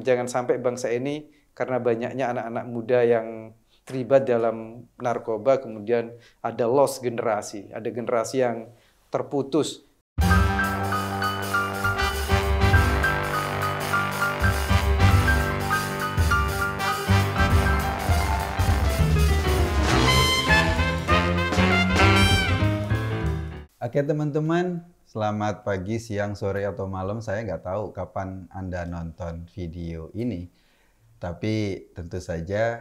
Jangan sampai bangsa ini karena banyaknya anak-anak muda yang terlibat dalam narkoba kemudian ada loss generasi, ada generasi yang terputus. Oke teman-teman, Selamat pagi, siang, sore, atau malam. Saya nggak tahu kapan Anda nonton video ini. Tapi tentu saja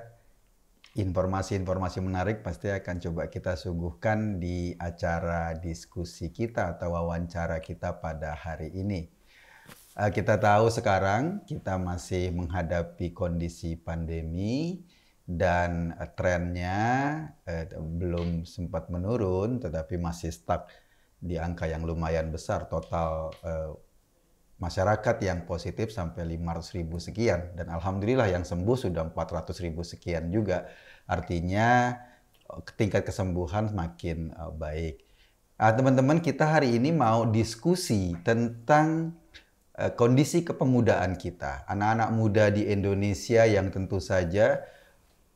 informasi-informasi menarik pasti akan coba kita suguhkan di acara diskusi kita atau wawancara kita pada hari ini. Eh, kita tahu sekarang kita masih menghadapi kondisi pandemi dan eh, trennya eh, belum sempat menurun tetapi masih stuck di angka yang lumayan besar total uh, masyarakat yang positif sampai 500 ribu sekian dan alhamdulillah yang sembuh sudah 400 ribu sekian juga artinya eh, tingkat kesembuhan semakin uh, baik. teman ah, teman-teman kita hari ini mau diskusi tentang uh, kondisi kepemudaan kita, anak-anak muda di Indonesia yang tentu saja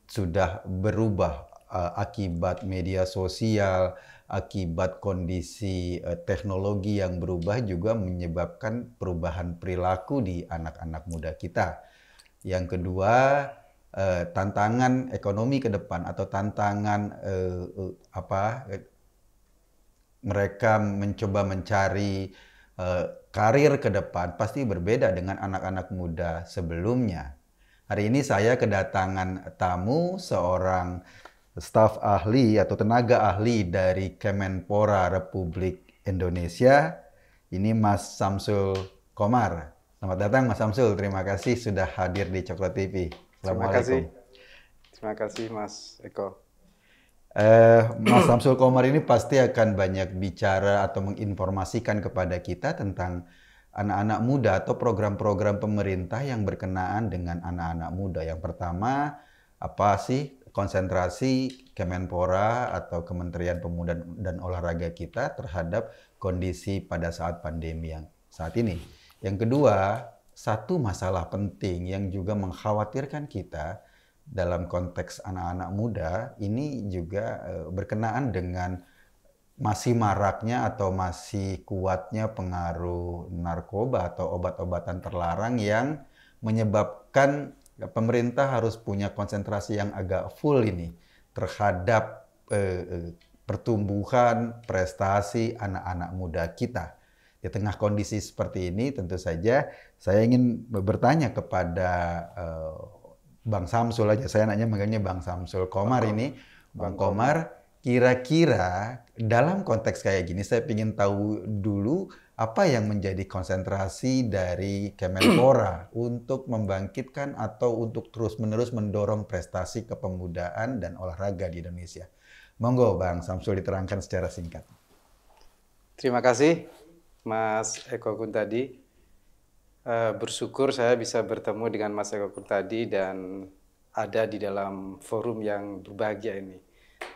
sudah berubah uh, akibat media sosial, akibat kondisi uh, teknologi yang berubah juga menyebabkan perubahan perilaku di anak-anak muda kita. Yang kedua, uh, tantangan ekonomi ke depan atau tantangan uh, apa mereka mencoba mencari karir ke depan pasti berbeda dengan anak-anak muda sebelumnya. Hari ini saya kedatangan tamu seorang staf ahli atau tenaga ahli dari Kemenpora Republik Indonesia. Ini Mas Samsul Komar. Selamat datang Mas Samsul. Terima kasih sudah hadir di Coklat TV. Terima kasih. Terima kasih Mas Eko. Eh, Mas Samsul Komar ini pasti akan banyak bicara atau menginformasikan kepada kita tentang anak-anak muda atau program-program pemerintah yang berkenaan dengan anak-anak muda. Yang pertama, apa sih konsentrasi Kemenpora atau Kementerian Pemuda dan Olahraga kita terhadap kondisi pada saat pandemi yang saat ini. Yang kedua, satu masalah penting yang juga mengkhawatirkan kita dalam konteks anak-anak muda ini juga eh, berkenaan dengan masih maraknya atau masih kuatnya pengaruh narkoba atau obat-obatan terlarang yang menyebabkan Ya, pemerintah harus punya konsentrasi yang agak full ini terhadap eh, eh, pertumbuhan prestasi anak-anak muda kita. Di tengah kondisi seperti ini tentu saja saya ingin bertanya kepada eh, Bang Samsul aja. Saya nanya megangnya Bang Samsul Komar ini. Bang Komar, kira-kira dalam konteks kayak gini saya ingin tahu dulu apa yang menjadi konsentrasi dari Kemenpora untuk membangkitkan atau untuk terus-menerus mendorong prestasi kepemudaan dan olahraga di Indonesia? Monggo Bang Samsul diterangkan secara singkat. Terima kasih Mas Eko Kuntadi. Uh, bersyukur saya bisa bertemu dengan Mas Eko Kuntadi dan ada di dalam forum yang berbahagia ini.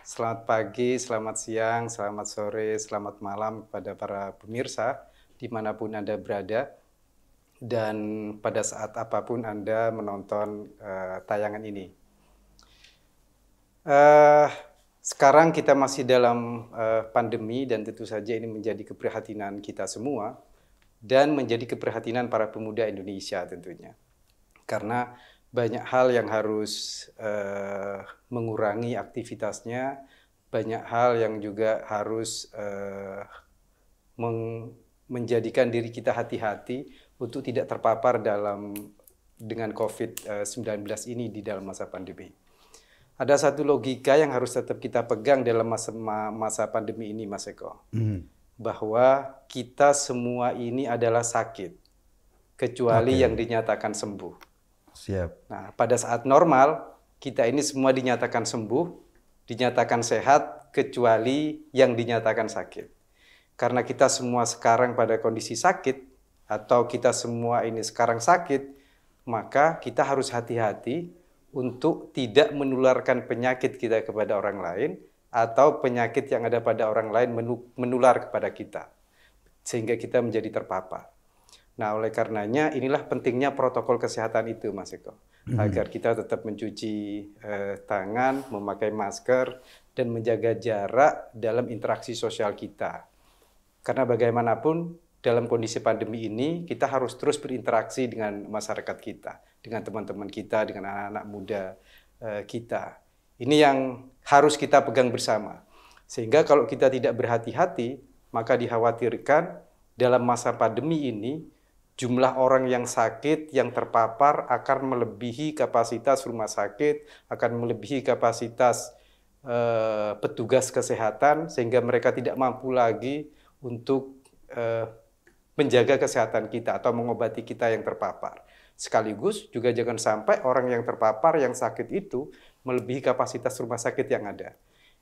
Selamat pagi, selamat siang, selamat sore, selamat malam pada para pemirsa dimanapun Anda berada, dan pada saat apapun Anda menonton uh, tayangan ini. Uh, sekarang kita masih dalam uh, pandemi dan tentu saja ini menjadi keprihatinan kita semua dan menjadi keprihatinan para pemuda Indonesia tentunya. Karena banyak hal yang harus uh, mengurangi aktivitasnya, banyak hal yang juga harus uh, meng menjadikan diri kita hati-hati untuk tidak terpapar dalam dengan COVID-19 eh, ini di dalam masa pandemi. Ada satu logika yang harus tetap kita pegang dalam masa masa pandemi ini, Mas Eko. Mm. Bahwa kita semua ini adalah sakit kecuali okay. yang dinyatakan sembuh. Siap. Nah, pada saat normal kita ini semua dinyatakan sembuh, dinyatakan sehat kecuali yang dinyatakan sakit karena kita semua sekarang pada kondisi sakit atau kita semua ini sekarang sakit, maka kita harus hati-hati untuk tidak menularkan penyakit kita kepada orang lain atau penyakit yang ada pada orang lain menular kepada kita sehingga kita menjadi terpapar. Nah, oleh karenanya inilah pentingnya protokol kesehatan itu, Mas Eko, hmm. agar kita tetap mencuci eh, tangan, memakai masker, dan menjaga jarak dalam interaksi sosial kita. Karena bagaimanapun dalam kondisi pandemi ini kita harus terus berinteraksi dengan masyarakat kita, dengan teman-teman kita, dengan anak-anak muda eh, kita. Ini yang harus kita pegang bersama. Sehingga kalau kita tidak berhati-hati, maka dikhawatirkan dalam masa pandemi ini jumlah orang yang sakit yang terpapar akan melebihi kapasitas rumah sakit, akan melebihi kapasitas uh, petugas kesehatan sehingga mereka tidak mampu lagi untuk uh, menjaga kesehatan kita atau mengobati kita yang terpapar. Sekaligus juga jangan sampai orang yang terpapar yang sakit itu melebihi kapasitas rumah sakit yang ada.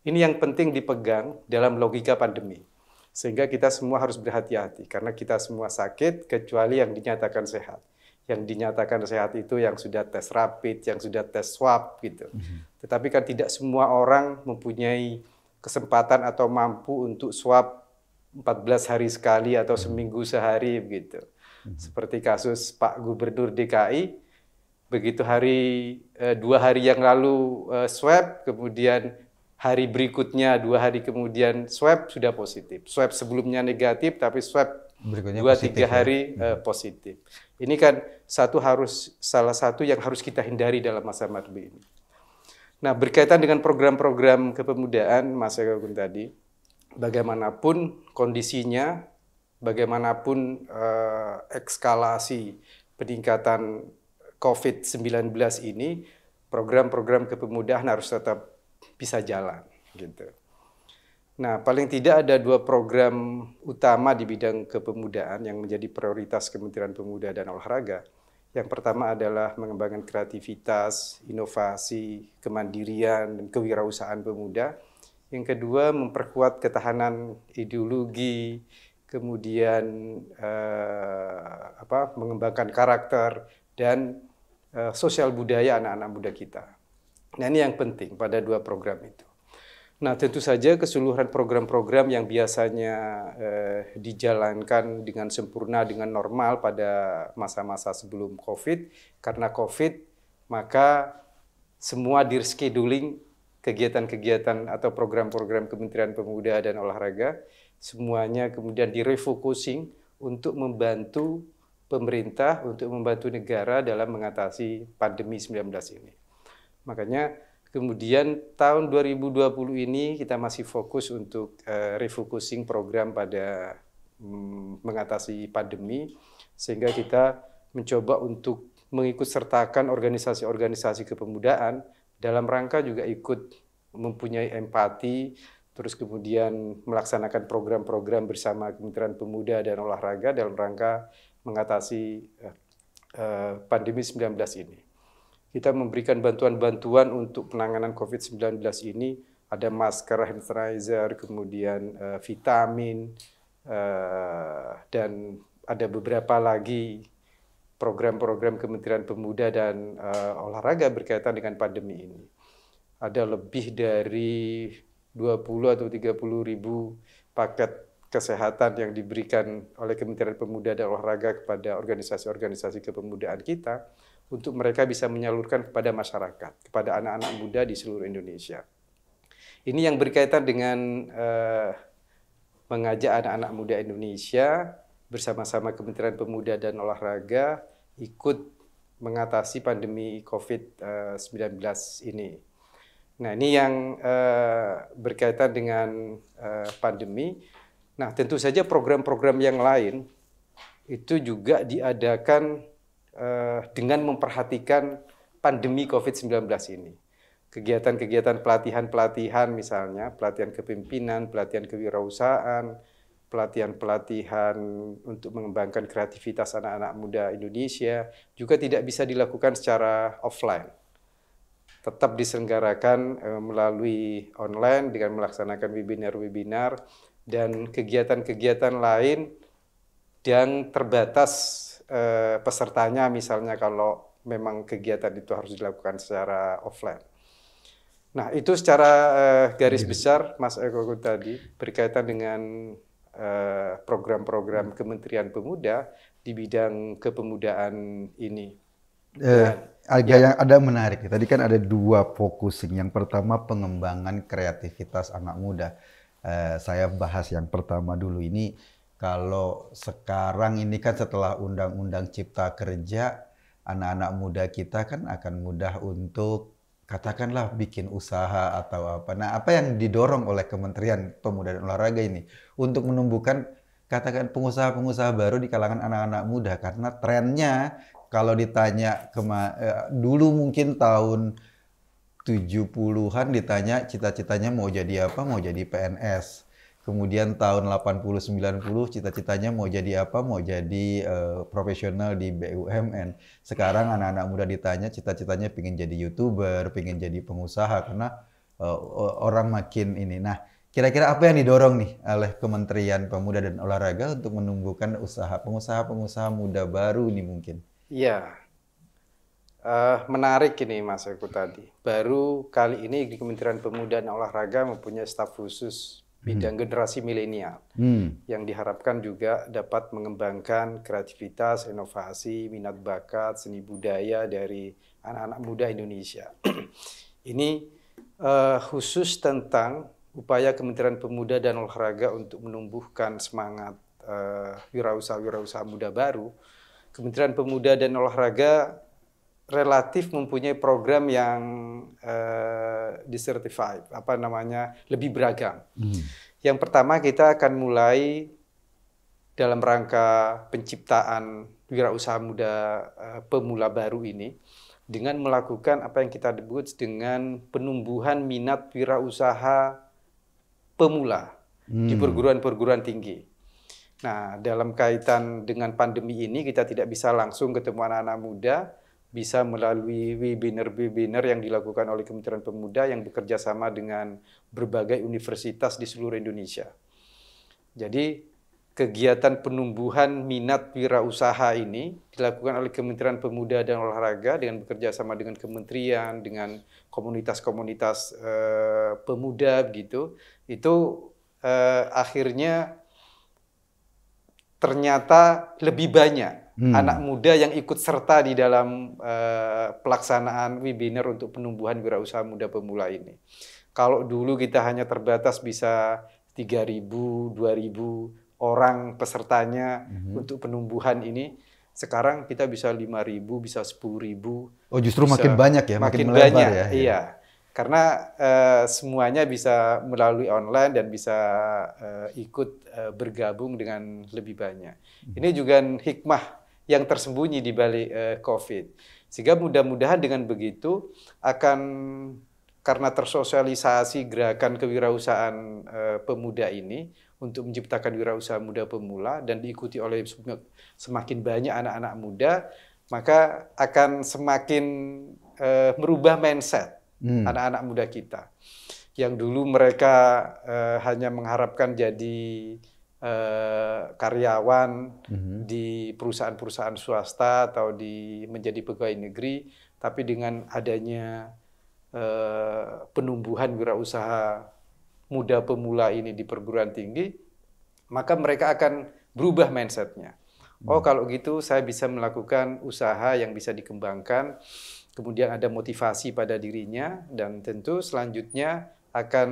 Ini yang penting dipegang dalam logika pandemi. Sehingga kita semua harus berhati-hati karena kita semua sakit kecuali yang dinyatakan sehat. Yang dinyatakan sehat itu yang sudah tes rapid, yang sudah tes swab gitu. Mhm. Tetapi kan tidak semua orang mempunyai kesempatan atau mampu untuk swab 14 hari sekali atau seminggu sehari begitu. Mhm. Seperti kasus Pak Gubernur DKI, begitu hari eh, dua hari yang lalu eh, swab, kemudian hari berikutnya dua hari kemudian swab sudah positif. Swab sebelumnya negatif, tapi swab berikutnya dua positif, tiga ya. hari ya. positif. Ini kan satu harus salah satu yang harus kita hindari dalam masa pandemi ini. Nah berkaitan dengan program-program kepemudaan Mas Agung tadi, bagaimanapun kondisinya, bagaimanapun uh, ekskalasi peningkatan COVID-19 ini, program-program kepemudaan harus tetap bisa jalan. Gitu. Nah, paling tidak ada dua program utama di bidang kepemudaan yang menjadi prioritas Kementerian Pemuda dan Olahraga. Yang pertama adalah mengembangkan kreativitas, inovasi, kemandirian, dan kewirausahaan pemuda. Yang kedua memperkuat ketahanan ideologi, kemudian eh, apa, mengembangkan karakter dan eh, sosial budaya anak-anak muda kita. Nah ini yang penting pada dua program itu. Nah tentu saja keseluruhan program-program yang biasanya eh, dijalankan dengan sempurna, dengan normal pada masa-masa sebelum COVID, karena COVID maka semua di scheduling kegiatan-kegiatan atau program-program Kementerian Pemuda dan Olahraga semuanya kemudian direfocusing untuk membantu pemerintah untuk membantu negara dalam mengatasi pandemi 19 ini. Makanya kemudian tahun 2020 ini kita masih fokus untuk uh, refocusing program pada um, mengatasi pandemi sehingga kita mencoba untuk mengikutsertakan organisasi-organisasi kepemudaan dalam rangka juga ikut mempunyai empati, terus kemudian melaksanakan program-program bersama Kementerian Pemuda dan Olahraga dalam rangka mengatasi eh, eh, pandemi 19 ini. Kita memberikan bantuan-bantuan untuk penanganan COVID-19 ini, ada masker, hand sanitizer, kemudian eh, vitamin, dan ada beberapa lagi program-program Kementerian Pemuda dan uh, Olahraga berkaitan dengan pandemi ini. Ada lebih dari 20 atau 30 ribu paket kesehatan yang diberikan oleh Kementerian Pemuda dan Olahraga kepada organisasi-organisasi kepemudaan kita untuk mereka bisa menyalurkan kepada masyarakat, kepada anak-anak muda di seluruh Indonesia. Ini yang berkaitan dengan uh, mengajak anak-anak muda Indonesia bersama-sama Kementerian Pemuda dan Olahraga ikut mengatasi pandemi COVID-19 eh, ini. Nah, ini yang eh, berkaitan dengan eh, pandemi. Nah, tentu saja program-program yang lain itu juga diadakan dengan memperhatikan pandemi COVID-19 ini. Kegiatan-kegiatan pelatihan-pelatihan misalnya, pelatihan kepemimpinan, pelatihan kewirausahaan, pelatihan-pelatihan untuk mengembangkan kreativitas anak-anak muda Indonesia juga tidak bisa dilakukan secara offline. Tetap diselenggarakan eh, melalui online dengan melaksanakan webinar-webinar dan kegiatan-kegiatan lain yang terbatas eh, pesertanya misalnya kalau memang kegiatan itu harus dilakukan secara offline. Nah, itu secara eh, garis iya. besar Mas Eko tadi berkaitan dengan Eh, program-program Kementerian Pemuda di bidang kepemudaan ini. Eh, Dan, ya. yang ada menarik. Tadi kan ada dua fokus. Yang pertama pengembangan kreativitas anak muda. Eh, saya bahas yang pertama dulu ini. Kalau sekarang ini kan setelah Undang-Undang Cipta Kerja, anak-anak muda kita kan akan mudah untuk katakanlah bikin usaha atau apa. Nah, apa yang didorong oleh Kementerian Pemuda dan Olahraga ini untuk menumbuhkan katakan pengusaha-pengusaha baru di kalangan anak-anak muda karena trennya kalau ditanya kema eh, dulu mungkin tahun 70-an ditanya cita-citanya mau jadi apa, mau jadi PNS kemudian tahun 80 90 cita-citanya mau jadi apa mau jadi uh, profesional di BUMN sekarang anak-anak muda ditanya cita-citanya pengen jadi youtuber pengen jadi pengusaha karena uh, orang makin ini nah kira-kira apa yang didorong nih oleh Kementerian Pemuda dan Olahraga untuk menumbuhkan usaha pengusaha-pengusaha muda baru nih mungkin iya Uh, menarik ini Mas Eko tadi. Baru kali ini di Kementerian Pemuda dan Olahraga mempunyai staf khusus bidang hmm. generasi milenial hmm. yang diharapkan juga dapat mengembangkan kreativitas, inovasi, minat bakat, seni budaya dari anak-anak muda Indonesia. Ini uh, khusus tentang upaya Kementerian Pemuda dan Olahraga untuk menumbuhkan semangat uh, wirausaha-wirausaha muda baru. Kementerian Pemuda dan Olahraga relatif mempunyai program yang uh, disertified, apa namanya, lebih beragam. Hmm. Yang pertama kita akan mulai dalam rangka penciptaan wirausaha muda uh, pemula baru ini dengan melakukan apa yang kita sebut dengan penumbuhan minat wirausaha pemula hmm. di perguruan-perguruan tinggi. Nah, dalam kaitan dengan pandemi ini kita tidak bisa langsung ketemu anak-anak muda, bisa melalui webinar-webinar yang dilakukan oleh Kementerian Pemuda yang bekerja sama dengan berbagai universitas di seluruh Indonesia. Jadi kegiatan penumbuhan minat wirausaha ini dilakukan oleh Kementerian Pemuda dan Olahraga dengan bekerja sama dengan kementerian, dengan komunitas-komunitas uh, pemuda gitu. Itu uh, akhirnya ternyata lebih banyak hmm. anak muda yang ikut serta di dalam uh, pelaksanaan webinar untuk penumbuhan wirausaha muda pemula ini. Kalau dulu kita hanya terbatas bisa 3.000, 2.000 orang pesertanya hmm. untuk penumbuhan ini, sekarang kita bisa 5.000, bisa 10.000. Oh, justru bisa, makin banyak ya, makin, makin banyak, ya. Iya. iya. Karena uh, semuanya bisa melalui online dan bisa uh, ikut uh, bergabung dengan lebih banyak. Hmm. Ini juga hikmah yang tersembunyi di balik uh, COVID. Sehingga mudah-mudahan dengan begitu akan karena tersosialisasi gerakan kewirausahaan eh, pemuda ini untuk menciptakan wirausaha muda pemula dan diikuti oleh semakin banyak anak-anak muda, maka akan semakin eh, merubah mindset hmm. anak-anak hmm. muda kita. Yang dulu mereka hanya mengharapkan jadi Eh, karyawan mm-hmm. di perusahaan-perusahaan swasta atau di menjadi pegawai negeri, tapi dengan adanya eh, penumbuhan wirausaha muda pemula ini di perguruan tinggi, maka mereka akan berubah mindsetnya. Mhm. Oh kalau gitu saya bisa melakukan usaha yang bisa dikembangkan, kemudian ada motivasi pada dirinya dan tentu selanjutnya akan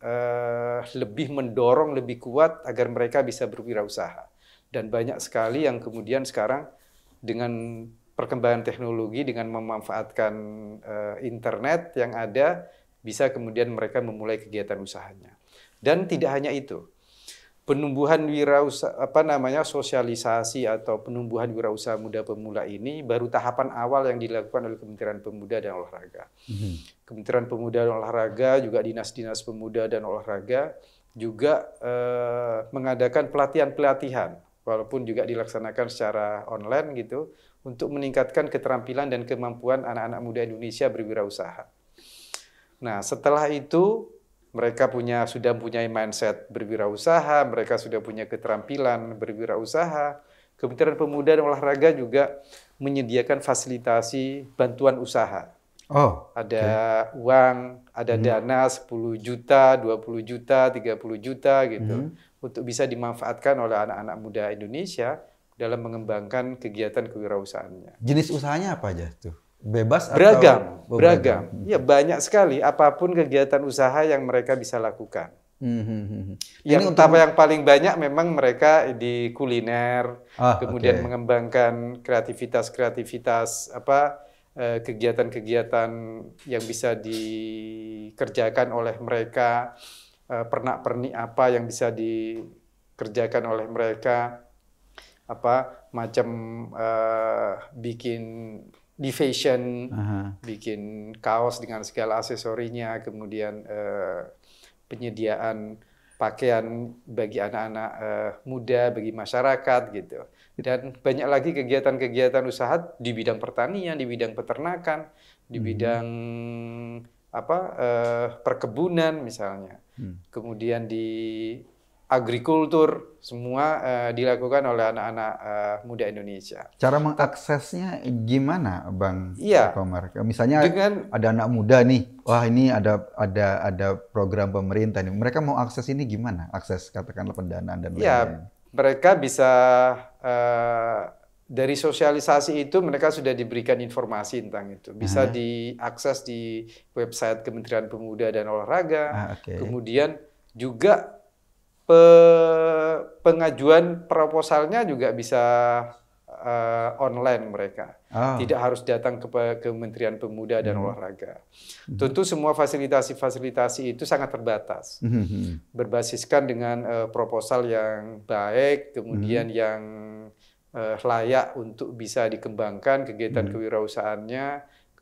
uh, lebih mendorong lebih kuat agar mereka bisa berwirausaha. Dan banyak sekali yang kemudian sekarang dengan perkembangan teknologi dengan memanfaatkan uh, internet yang ada bisa kemudian mereka memulai kegiatan usahanya. Dan tidak hanya itu. Penumbuhan wirausaha apa namanya sosialisasi atau penumbuhan wirausaha muda pemula ini baru tahapan awal yang dilakukan oleh Kementerian Pemuda dan Olahraga. Mm -hmm. Kementerian Pemuda dan Olahraga, juga dinas-dinas pemuda dan olahraga juga eh, mengadakan pelatihan-pelatihan walaupun juga dilaksanakan secara online gitu untuk meningkatkan keterampilan dan kemampuan anak-anak muda Indonesia berwirausaha. Nah, setelah itu mereka punya sudah punya mindset berwirausaha, mereka sudah punya keterampilan berwirausaha. Kementerian Pemuda dan Olahraga juga menyediakan fasilitasi bantuan usaha Oh. Ada okay. uang, ada hmm. dana 10 juta, 20 juta, 30 juta gitu hmm. untuk bisa dimanfaatkan oleh anak-anak muda Indonesia dalam mengembangkan kegiatan kewirausahaannya. Jenis usahanya apa aja tuh? Bebas beragam, atau oh, beragam. beragam. Ya banyak sekali apapun kegiatan usaha yang mereka bisa lakukan. Hmm. hmm, hmm, hmm. Yang Ini utama untuk... yang paling banyak memang mereka di kuliner, ah, kemudian okay. mengembangkan kreativitas-kreativitas apa Eh, kegiatan-kegiatan yang bisa dikerjakan oleh mereka, eh, pernak-pernik apa yang bisa dikerjakan oleh mereka, apa macam uh, bikin di fashion, Aha. bikin kaos dengan segala aksesorinya, kemudian uh, penyediaan pakaian bagi anak-anak uh, muda, bagi masyarakat gitu. Dan banyak lagi kegiatan-kegiatan usaha di bidang pertanian, di bidang peternakan, di hmm. bidang apa eh, perkebunan misalnya. Hmm. Kemudian di agrikultur semua eh, dilakukan oleh anak-anak eh, muda Indonesia. Cara mengaksesnya gimana, Bang iya, Komar? Misalnya dengan, ada anak muda nih, wah ini ada ada ada program pemerintah nih. Mereka mau akses ini gimana? Akses katakanlah pendanaan dan iya. lain-lain. Iya, mereka bisa uh, dari sosialisasi itu mereka sudah diberikan informasi tentang itu. Bisa uh-huh. diakses di website Kementerian Pemuda dan Olahraga. Uh, ah, okay. Kemudian juga pe pengajuan proposalnya juga bisa uh, online mereka. Ah. Tidak harus datang ke Kementerian Pemuda dan hmm. Olahraga. Hmm. Tentu semua fasilitasi-fasilitasi itu sangat terbatas. Hmm. hmm, hmm. Berbasiskan dengan uh, proposal yang baik, kemudian hmm. yang uh, layak untuk bisa dikembangkan kegiatan hmm. kewirausahaannya,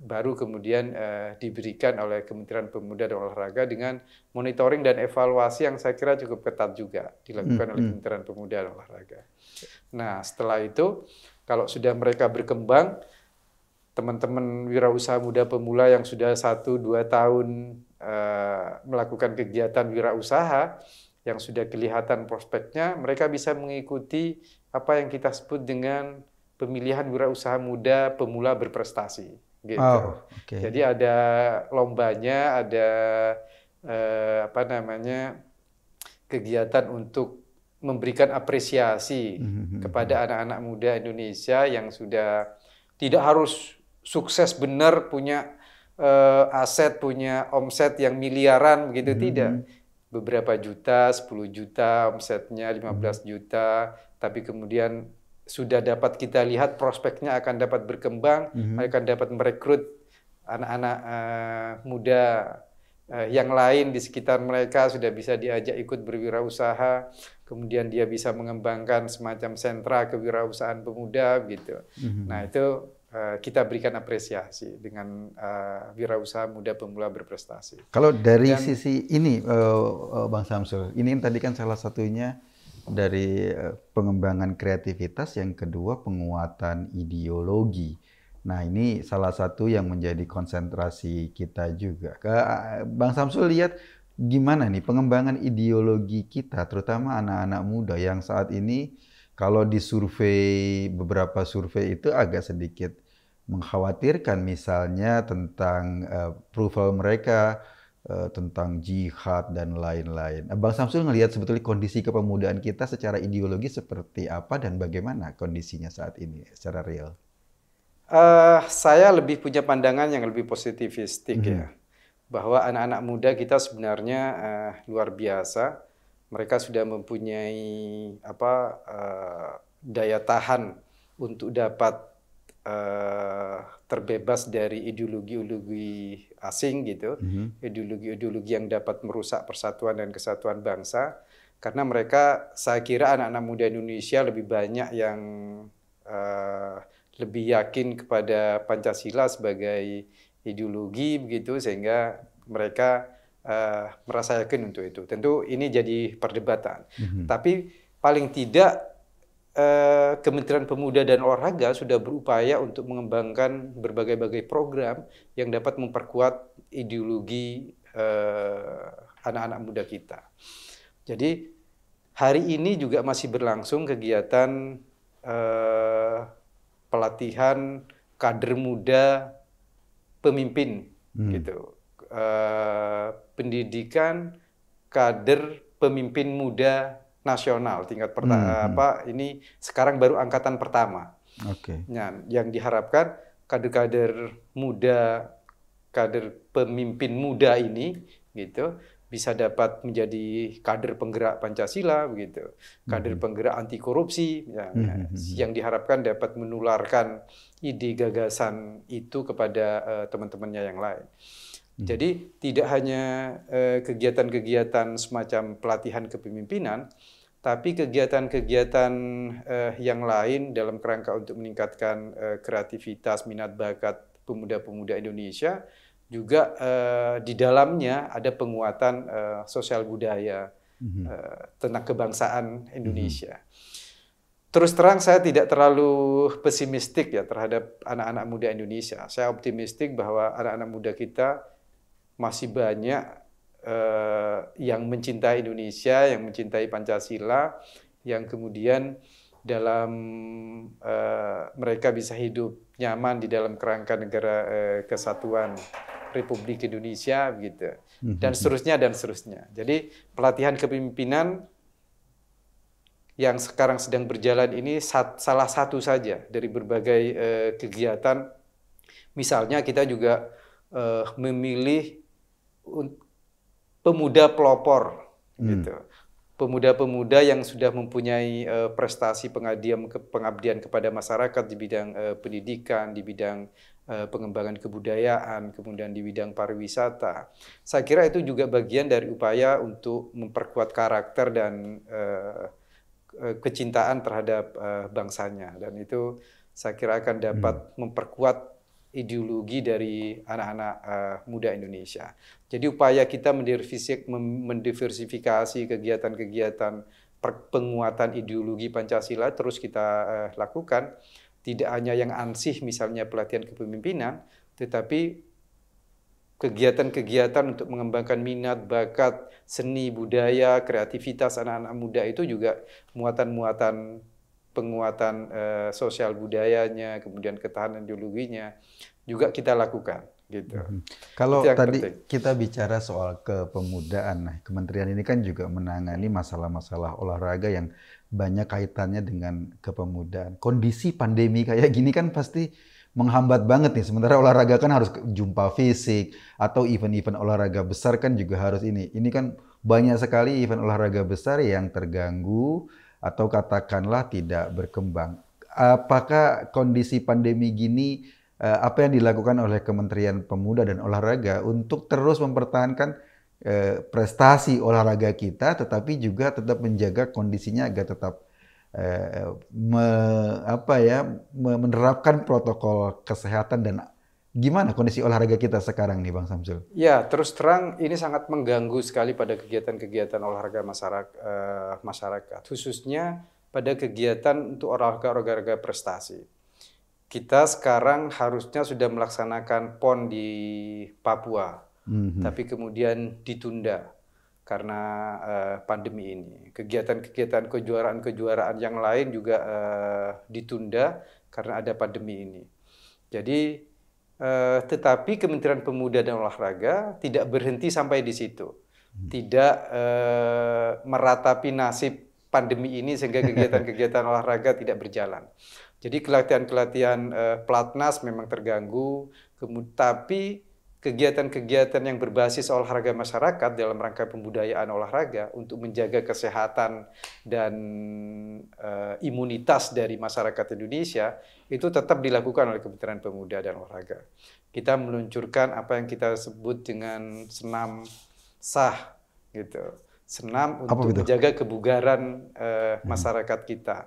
baru kemudian uh, diberikan oleh Kementerian Pemuda dan Olahraga dengan monitoring dan evaluasi yang saya kira cukup ketat juga dilakukan hmm. oleh hmm. Kementerian Pemuda dan Olahraga. Nah, setelah itu kalau sudah mereka berkembang, teman-teman wirausaha muda pemula yang sudah satu dua tahun uh, melakukan kegiatan wirausaha, yang sudah kelihatan prospeknya, mereka bisa mengikuti apa yang kita sebut dengan pemilihan wirausaha muda pemula berprestasi gitu. Oh, okay. Jadi ada lombanya, ada uh, apa namanya kegiatan untuk memberikan apresiasi mm-hmm. kepada anak-anak muda Indonesia yang sudah tidak harus sukses benar punya uh, aset punya omset yang miliaran begitu hmm tidak beberapa juta 10 juta omsetnya 15 mm-hmm. juta tapi kemudian sudah dapat kita lihat prospeknya akan dapat berkembang hmm akan dapat merekrut anak-anak uh, muda Eh, yang lain di sekitar mereka sudah bisa diajak ikut berwirausaha, kemudian dia bisa mengembangkan semacam sentra kewirausahaan pemuda gitu. Mm-hmm. Nah itu uh, kita berikan apresiasi dengan uh, wirausaha muda pemula berprestasi. Kalau dari Dan, sisi ini, uh, Bang Samsul, ini tadi kan salah satunya dari pengembangan kreativitas, yang kedua penguatan ideologi. Nah, ini salah satu yang menjadi konsentrasi kita juga. Ke eh, Bang Samsul lihat gimana nih pengembangan ideologi kita terutama anak-anak muda yang saat ini kalau di survei beberapa survei itu agak sedikit mengkhawatirkan misalnya tentang uh, mereka uh, tentang jihad dan lain-lain. Bang Samsul ngelihat sebetulnya kondisi kepemudaan kita secara ideologi seperti apa dan bagaimana kondisinya saat ini secara real. Uh, saya lebih punya pandangan yang lebih positivistik mm -hmm. ya, bahwa anak-anak muda kita sebenarnya uh, luar biasa. Mereka sudah mempunyai apa uh, daya tahan untuk dapat uh, terbebas dari ideologi-ideologi asing gitu, mm-hmm. ideologi-ideologi yang dapat merusak persatuan dan kesatuan bangsa. Karena mereka, saya kira anak-anak muda Indonesia lebih banyak yang uh, lebih yakin kepada Pancasila sebagai ideologi begitu sehingga mereka uh, merasa yakin untuk itu. Tentu ini jadi perdebatan. Mm-hmm. Tapi paling tidak uh, Kementerian Pemuda dan Olahraga sudah berupaya untuk mengembangkan berbagai-bagai program yang dapat memperkuat ideologi uh, anak-anak muda kita. Jadi hari ini juga masih berlangsung kegiatan uh, pelatihan kader muda pemimpin hmm. gitu uh, pendidikan kader pemimpin muda nasional tingkat pertama hmm, hmm. apa ini sekarang baru angkatan pertama okay. nah, yang diharapkan kader-kader muda kader pemimpin muda ini gitu bisa dapat menjadi kader penggerak Pancasila begitu, kader mhm. penggerak anti korupsi ya, hmm. yang diharapkan dapat menularkan ide gagasan itu kepada uh, teman-temannya yang lain. Jadi tidak hanya kegiatan eh, kegiatan-kegiatan semacam pelatihan kepemimpinan, tapi kegiatan-kegiatan uh, yang lain dalam kerangka untuk meningkatkan uh, kreativitas minat bakat pemuda-pemuda Indonesia juga eh, di dalamnya ada penguatan eh, sosial budaya mm-hmm. eh, tentang kebangsaan Indonesia. Mm-hmm. Terus terang saya tidak terlalu pesimistik ya terhadap anak-anak muda Indonesia. Saya optimistik bahwa anak-anak muda kita masih banyak eh, yang mencintai Indonesia, yang mencintai Pancasila, yang kemudian dalam eh, mereka bisa hidup nyaman di dalam kerangka negara eh, kesatuan. Republik Indonesia begitu mhm, dan mhm. seterusnya dan seterusnya. Jadi pelatihan kepemimpinan yang sekarang sedang berjalan ini salah satu saja dari berbagai eh, kegiatan. Misalnya kita juga eh, memilih pemuda pelopor hmm. gitu. Pemuda-pemuda yang sudah mempunyai eh, prestasi pengabdian kepada masyarakat di bidang eh, pendidikan, di bidang Eh, pengembangan kebudayaan, kemudian di bidang pariwisata. Saya kira itu juga bagian dari upaya untuk memperkuat karakter dan eh, eh, kecintaan terhadap bangsanya dan itu saya kira akan dapat hmm. memperkuat ideologi dari anak-anak uh, muda Indonesia. Jadi upaya kita mendiversifikasi kegiatan-kegiatan penguatan ideologi Pancasila terus kita uh, lakukan tidak hanya yang ansih misalnya pelatihan kepemimpinan, tetapi kegiatan-kegiatan untuk mengembangkan minat, bakat, seni, budaya, kreativitas anak-anak muda itu juga muatan-muatan penguatan uh, sosial budayanya, kemudian ketahanan ideologinya juga kita lakukan gitu. Hmm. Kalau tadi penting. kita bicara soal kepemudaan, nah kementerian ini kan juga menangani masalah-masalah olahraga yang banyak kaitannya dengan kepemudaan. Kondisi pandemi kayak gini kan pasti menghambat banget nih. Sementara olahraga kan harus jumpa fisik atau event-event olahraga besar kan juga harus ini. Ini kan banyak sekali event olahraga besar yang terganggu atau katakanlah tidak berkembang. Apakah kondisi pandemi gini Eh, apa yang dilakukan oleh Kementerian Pemuda dan Olahraga untuk terus mempertahankan eh, prestasi olahraga kita, tetapi juga tetap menjaga kondisinya agar tetap eh, me, apa ya menerapkan protokol kesehatan dan gimana kondisi olahraga kita sekarang nih, Bang Samsul? Ya, terus terang ini sangat mengganggu sekali pada kegiatan-kegiatan olahraga masyarakat, eh, masyarakat, khususnya pada kegiatan untuk olahraga-olahraga prestasi kita sekarang harusnya sudah melaksanakan PON di Papua, mm-hmm. tapi kemudian ditunda karena uh, pandemi ini. Kegiatan-kegiatan kejuaraan-kejuaraan yang lain juga uh, ditunda karena ada pandemi ini. Jadi, uh, tetapi Kementerian Pemuda dan Olahraga tidak berhenti sampai di situ, hmm. tidak uh, meratapi nasib pandemi ini sehingga kegiatan-kegiatan olahraga tidak berjalan. Jadi kelatihan-kelatihan uh, pelatnas memang terganggu, tapi kegiatan-kegiatan yang berbasis olahraga masyarakat dalam rangka pembudayaan olahraga untuk menjaga kesehatan dan eh, imunitas dari masyarakat Indonesia itu tetap dilakukan oleh Kementerian Pemuda dan Olahraga. Kita meluncurkan apa yang kita sebut dengan senam sah gitu. Senam untuk menjaga kebugaran eh, hmm. masyarakat kita.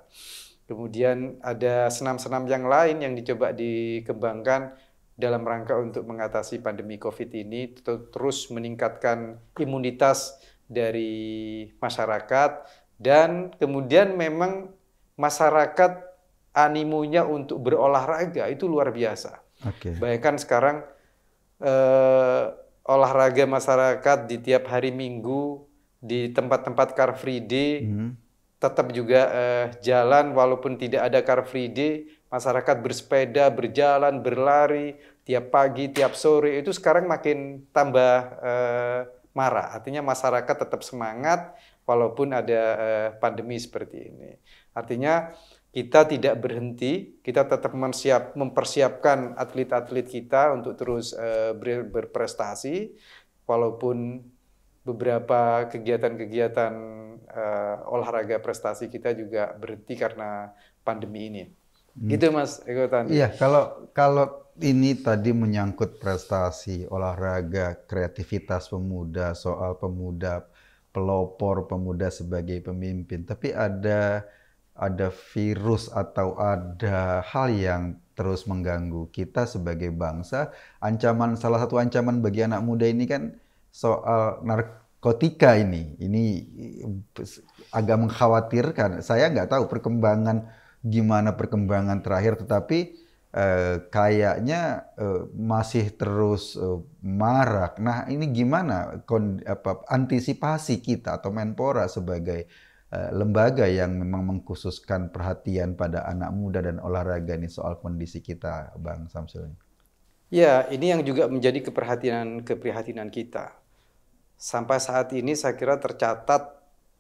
Kemudian ada senam-senam yang lain yang dicoba dikembangkan dalam rangka untuk mengatasi pandemi COVID ini terus meningkatkan imunitas dari masyarakat dan kemudian memang masyarakat animonya untuk berolahraga itu luar biasa. Okay. Bayangkan sekarang eh, olahraga masyarakat di tiap hari Minggu di tempat-tempat Car Free Day mm -hmm tetap juga eh, jalan walaupun tidak ada car free day, masyarakat bersepeda, berjalan, berlari tiap pagi, tiap sore itu sekarang makin tambah eh, marah. Artinya masyarakat tetap semangat walaupun ada eh, pandemi seperti ini. Artinya kita tidak berhenti, kita tetap mempersiap, mempersiapkan atlet-atlet kita untuk terus uh, ber, berprestasi, walaupun beberapa kegiatan-kegiatan uh, olahraga prestasi kita juga berhenti karena pandemi ini. Hmm. Gitu Mas Eko Iya, kalau kalau ini tadi menyangkut prestasi, olahraga, kreativitas pemuda, soal pemuda, pelopor pemuda sebagai pemimpin. Tapi ada ada virus atau ada hal yang terus mengganggu kita sebagai bangsa. Ancaman salah satu ancaman bagi anak muda ini kan soal narkotika ini. Ini eh, agak mengkhawatirkan. Saya nggak tahu perkembangan gimana perkembangan terakhir, tetapi eh, kayaknya eh, masih terus eh, marak. Nah, ini gimana kon, apa, antisipasi kita atau Menpora sebagai eh, lembaga yang memang mengkhususkan perhatian pada anak muda dan olahraga ini soal kondisi kita, Bang Samsul? Ya, ini yang juga menjadi keperhatian keprihatinan kita sampai saat ini saya kira tercatat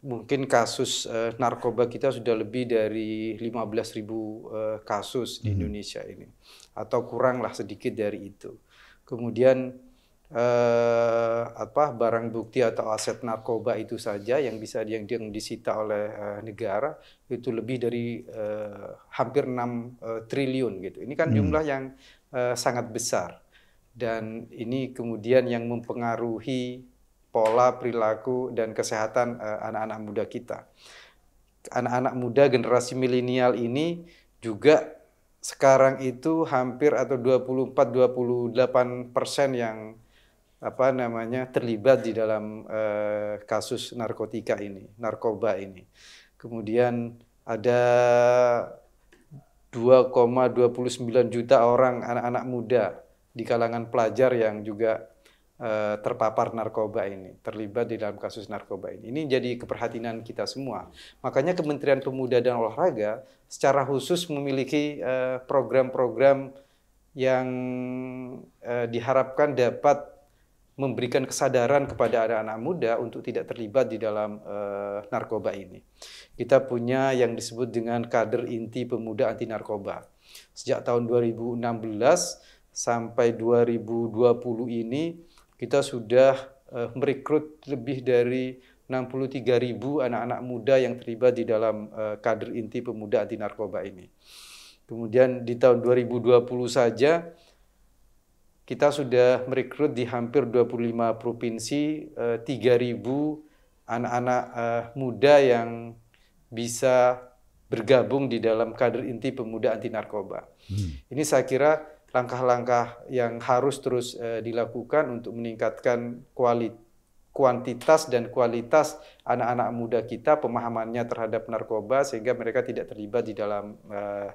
mungkin kasus uh, narkoba kita sudah lebih dari 15.000 ribu uh, kasus di hmm. Indonesia ini atau kuranglah sedikit dari itu. Kemudian uh, apa barang bukti atau aset narkoba itu saja yang bisa yang, yang disita oleh uh, negara itu lebih dari uh, hampir 6 uh, triliun gitu. Ini kan hmm. jumlah yang uh, sangat besar dan ini kemudian yang mempengaruhi pola perilaku dan kesehatan eh, anak-anak uh, muda kita. Anak-anak muda generasi milenial ini juga sekarang itu hampir atau 24-28 persen yang apa namanya terlibat di dalam uh, kasus narkotika ini, narkoba ini. Kemudian ada 2,29 juta orang anak-anak muda di kalangan pelajar yang juga Eh, terpapar narkoba ini, terlibat di dalam kasus narkoba ini. Ini jadi keperhatinan kita semua. Makanya Kementerian Pemuda dan Olahraga secara khusus memiliki eh, program-program yang eh, diharapkan dapat memberikan kesadaran kepada anak-anak muda untuk tidak terlibat di dalam narkoba ini. Kita punya yang disebut dengan kader inti pemuda anti narkoba. Sejak tahun 2016 sampai 2020 ini kita sudah uh, merekrut lebih dari 63 ribu anak-anak muda yang terlibat di dalam uh, kader inti pemuda anti narkoba ini. Kemudian di tahun 2020 saja kita sudah merekrut di hampir 25 provinsi uh, eh, 3.000 anak-anak uh, muda yang bisa bergabung di dalam kader inti pemuda anti narkoba. Hmm. Ini saya kira langkah-langkah yang harus terus uh, dilakukan untuk meningkatkan kualitas kuantitas dan kualitas anak-anak muda kita pemahamannya terhadap narkoba sehingga mereka tidak terlibat di dalam uh,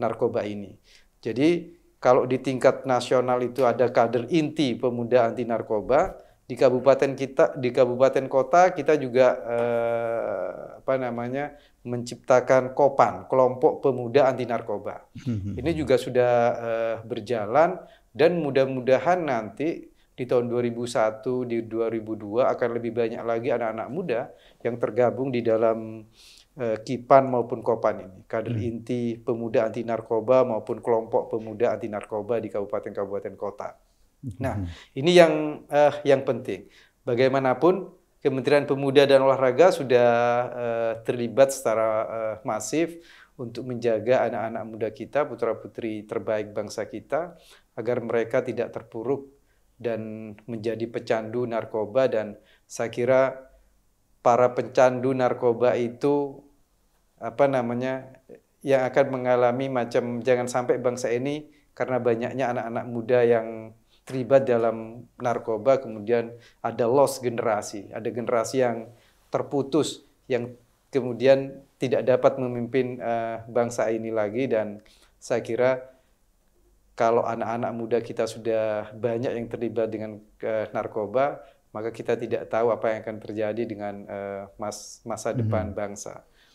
narkoba ini. Jadi kalau di tingkat nasional itu ada kader inti pemuda anti narkoba, di kabupaten kita di kabupaten kota kita juga eh, apa namanya menciptakan Kopan, kelompok pemuda anti narkoba. Hmm. Ini juga sudah uh, berjalan dan mudah-mudahan nanti di tahun 2001 di 2002 akan lebih banyak lagi anak-anak muda yang tergabung di dalam uh, Kipan maupun Kopan ini, kader hmm. inti pemuda anti narkoba maupun kelompok pemuda anti narkoba di kabupaten-kabupaten kota. Nah, hmm. ini yang uh, yang penting. Bagaimanapun Kementerian Pemuda dan Olahraga sudah uh, terlibat secara uh, masif untuk menjaga anak-anak muda kita, putra-putri terbaik bangsa kita, agar mereka tidak terpuruk dan menjadi pecandu narkoba. Dan saya kira para pecandu narkoba itu apa namanya yang akan mengalami macam jangan sampai bangsa ini karena banyaknya anak-anak muda yang terlibat dalam narkoba kemudian ada loss generasi, ada generasi yang terputus yang kemudian tidak dapat memimpin uh, bangsa ini lagi dan saya kira kalau anak-anak muda kita sudah banyak yang terlibat dengan uh, narkoba maka kita tidak tahu apa yang akan terjadi dengan uh, mas masa mhm. depan mm -hmm. bangsa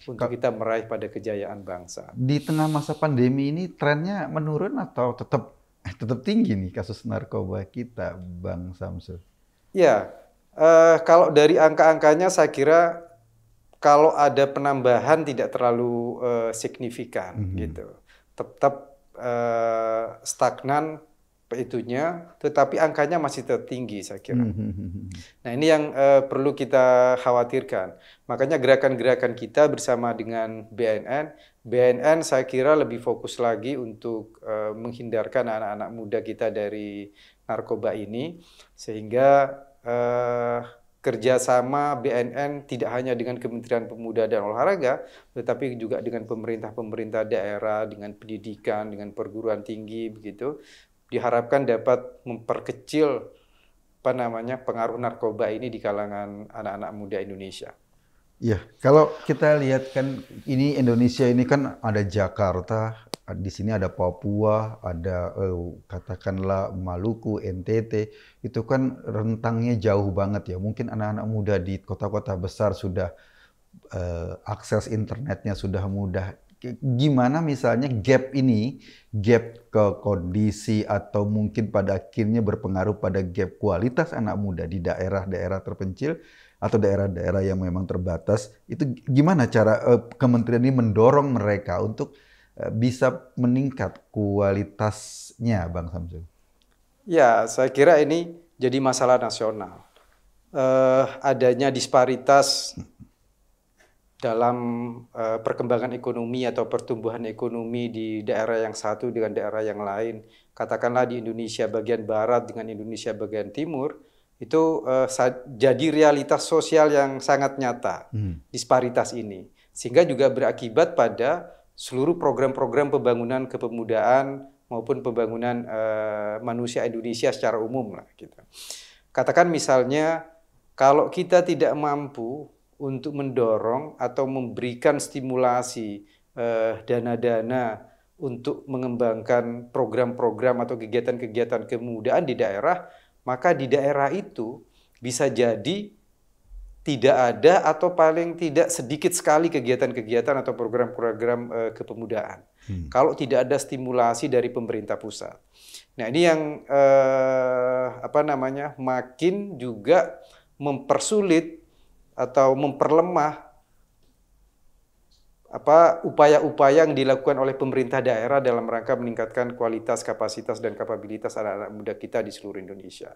untuk kita meraih pada kejayaan bangsa. Di tengah masa pandemi ini trennya menurun atau tetap tetap tinggi nih kasus narkoba kita, Bang Samsul. Ya, uh, kalau dari angka-angkanya saya kira kalau ada penambahan tidak terlalu uh, signifikan mm -hmm. gitu. Tetap uh, eh, stagnan itunya, tetapi angkanya masih tertinggi saya kira. Mm -hmm. Nah ini yang uh, perlu kita khawatirkan. Makanya gerakan-gerakan kita bersama dengan BNN BNN saya kira lebih fokus lagi untuk uh, menghindarkan anak-anak muda kita dari narkoba ini sehingga uh, kerjasama BNN tidak hanya dengan Kementerian Pemuda dan Olahraga tetapi juga dengan pemerintah-pemerintah daerah dengan pendidikan dengan perguruan tinggi begitu diharapkan dapat memperkecil apa namanya pengaruh narkoba ini di kalangan anak-anak muda Indonesia. Ya kalau kita lihat kan ini Indonesia ini kan ada Jakarta, di sini ada Papua, ada eh, katakanlah Maluku, NTT, itu kan rentangnya jauh banget ya. Mungkin anak-anak muda di kota-kota besar sudah eh, akses internetnya sudah mudah. Gimana misalnya gap ini, gap ke kondisi atau mungkin pada akhirnya berpengaruh pada gap kualitas anak muda di daerah-daerah terpencil atau daerah-daerah yang memang terbatas itu gimana cara uh, kementerian ini mendorong mereka untuk uh, bisa meningkat kualitasnya Bang Samsul? Ya, saya kira ini jadi masalah nasional. Uh, adanya disparitas dalam uh, perkembangan ekonomi atau pertumbuhan ekonomi di daerah yang satu dengan daerah yang lain. Katakanlah di Indonesia bagian barat dengan Indonesia bagian timur, itu uh, jadi realitas sosial yang sangat nyata hmm. disparitas ini sehingga juga berakibat pada seluruh program-program pembangunan kepemudaan maupun pembangunan uh, manusia Indonesia secara umum lah gitu. Katakan misalnya kalau kita tidak mampu untuk mendorong atau memberikan stimulasi eh, dana-dana uh, dana -dana untuk mengembangkan program-program atau kegiatan-kegiatan kemudahan di daerah, maka di daerah itu bisa jadi tidak ada atau paling tidak sedikit sekali kegiatan-kegiatan atau program-program eh, kepemudaan. Hmm. Kalau tidak ada stimulasi dari pemerintah pusat. Nah, ini yang eh, apa namanya? makin juga mempersulit atau memperlemah apa upaya-upaya yang dilakukan oleh pemerintah daerah dalam rangka meningkatkan kualitas, kapasitas dan kapabilitas anak-anak muda kita di seluruh Indonesia.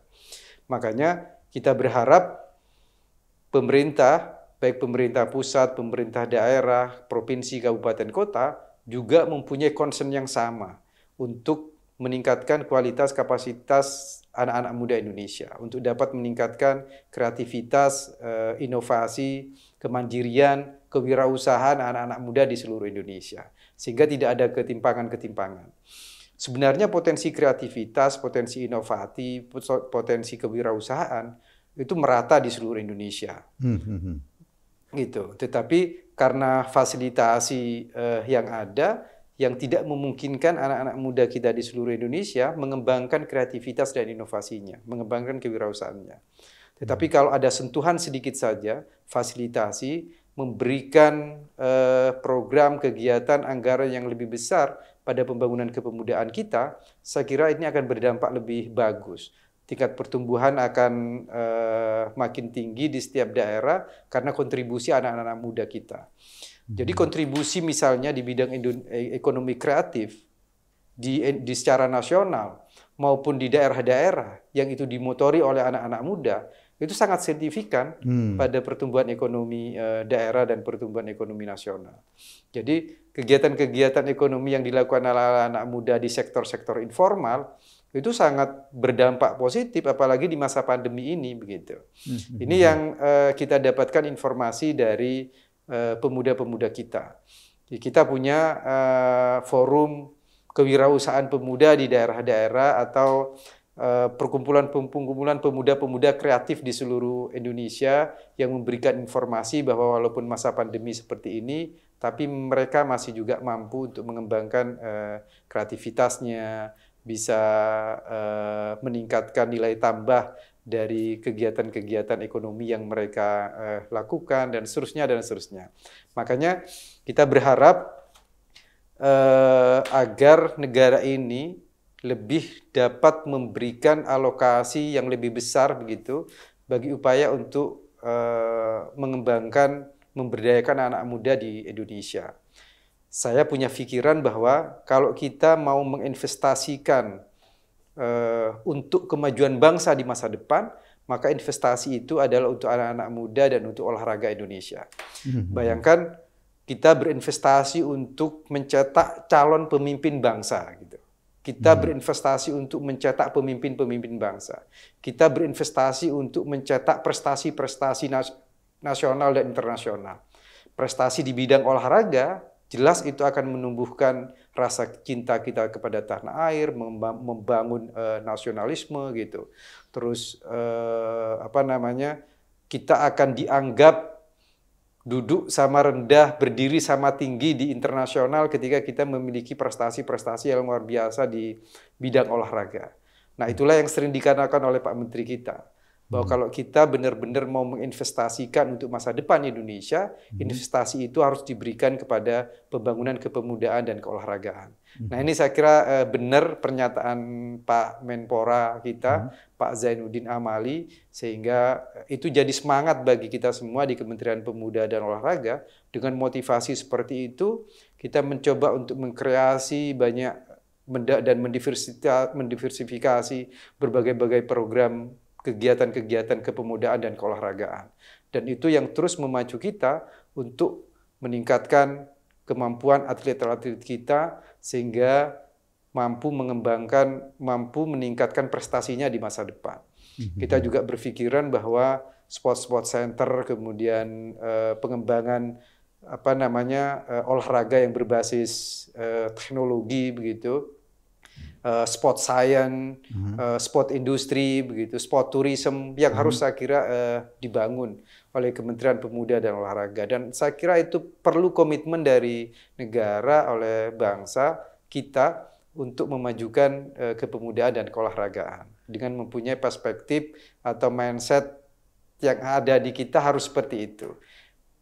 Makanya kita berharap pemerintah, baik pemerintah pusat, pemerintah daerah, provinsi, kabupaten, kota juga mempunyai concern yang sama untuk meningkatkan kualitas kapasitas anak-anak muda Indonesia untuk dapat meningkatkan kreativitas, eh, inovasi, kemandirian kewirausahaan anak-anak muda di seluruh Indonesia. Sehingga tidak ada ketimpangan-ketimpangan. Sebenarnya potensi kreativitas, potensi inovasi, potensi kewirausahaan itu merata di seluruh Indonesia. Hmm, hmm, hmm. Gitu. Tetapi karena fasilitasi uh, yang ada yang tidak memungkinkan anak-anak muda kita di seluruh Indonesia mengembangkan kreativitas dan inovasinya, mengembangkan kewirausahaannya. Tetapi kalau ada sentuhan sedikit saja, fasilitasi, memberikan eh, program kegiatan anggaran yang lebih besar pada pembangunan kepemudaan kita, saya kira ini akan berdampak lebih bagus. Tingkat pertumbuhan akan eh, makin tinggi di setiap daerah karena kontribusi anak-anak muda kita. Jadi hmm. kontribusi misalnya di bidang e, ekonomi kreatif di, e, di secara nasional maupun di daerah-daerah yang itu dimotori oleh anak-anak muda itu sangat signifikan hmm. pada pertumbuhan ekonomi eh, daerah dan pertumbuhan ekonomi nasional. Jadi kegiatan-kegiatan ekonomi yang dilakukan oleh anak muda di sektor-sektor informal itu sangat berdampak positif apalagi di masa pandemi ini begitu. Hmm. Ini yang eh, kita dapatkan informasi dari eh, pemuda-pemuda kita. kita punya forum kewirausahaan pemuda di daerah-daerah atau perkumpulan-perkumpulan eh, pemuda-pemuda kreatif di seluruh Indonesia yang memberikan informasi bahwa walaupun masa pandemi seperti ini, tapi mereka masih juga mampu untuk mengembangkan eh, kreativitasnya, bisa eh, meningkatkan nilai tambah dari kegiatan-kegiatan ekonomi yang mereka lakukan dan seterusnya dan seterusnya. Makanya kita berharap agar negara ini lebih dapat memberikan alokasi yang lebih besar begitu bagi upaya untuk e, mengembangkan memberdayakan anak, anak muda di Indonesia. Saya punya pikiran bahwa kalau kita mau menginvestasikan e, untuk kemajuan bangsa di masa depan, maka investasi itu adalah untuk anak-anak muda dan untuk olahraga Indonesia. Hmm. Bayangkan kita berinvestasi untuk mencetak calon pemimpin bangsa. Kita hmm. berinvestasi untuk mencetak pemimpin-pemimpin bangsa. Kita berinvestasi untuk mencetak prestasi-prestasi nas nasional dan internasional. Prestasi di bidang olahraga jelas itu akan menumbuhkan rasa cinta kita kepada tanah air, membangun uh, nasionalisme gitu. Terus uh, apa namanya? Kita akan dianggap duduk sama rendah, berdiri sama tinggi di internasional ketika kita memiliki prestasi-prestasi yang luar biasa di bidang olahraga. Nah, itulah yang sering dikatakan oleh Pak Menteri kita bahwa hmm. kalau kita benar-benar mau menginvestasikan untuk masa depan Indonesia, hmm. investasi itu harus diberikan kepada pembangunan kepemudaan dan keolahragaan. Nah, hmm. Nah ini saya kira eh, benar pernyataan Pak Menpora kita, hmm. Pak Zainuddin Amali, sehingga eh, itu jadi semangat bagi kita semua di Kementerian Pemuda dan Olahraga dengan motivasi seperti itu kita mencoba untuk mengkreasi banyak dan mendiversifikasi berbagai-bagai program kegiatan-kegiatan kepemudaan dan keolahragaan. Dan itu yang terus memacu kita untuk meningkatkan kemampuan atlet-atlet kita sehingga mampu mengembangkan, mampu meningkatkan prestasinya di masa depan. Mhm. Kita juga berpikiran bahwa sport-sport center kemudian eh, pengembangan apa namanya eh, olahraga yang berbasis eh, teknologi begitu uh, eh, spot science, hmm. uh, eh, spot industri, begitu, spot tourism yang hmm. harus saya kira uh, dibangun oleh Kementerian Pemuda dan Olahraga. Dan saya kira itu perlu komitmen dari negara, oleh bangsa kita untuk memajukan uh, kepemudaan dan keolahragaan dengan mempunyai perspektif atau mindset yang ada di kita harus seperti itu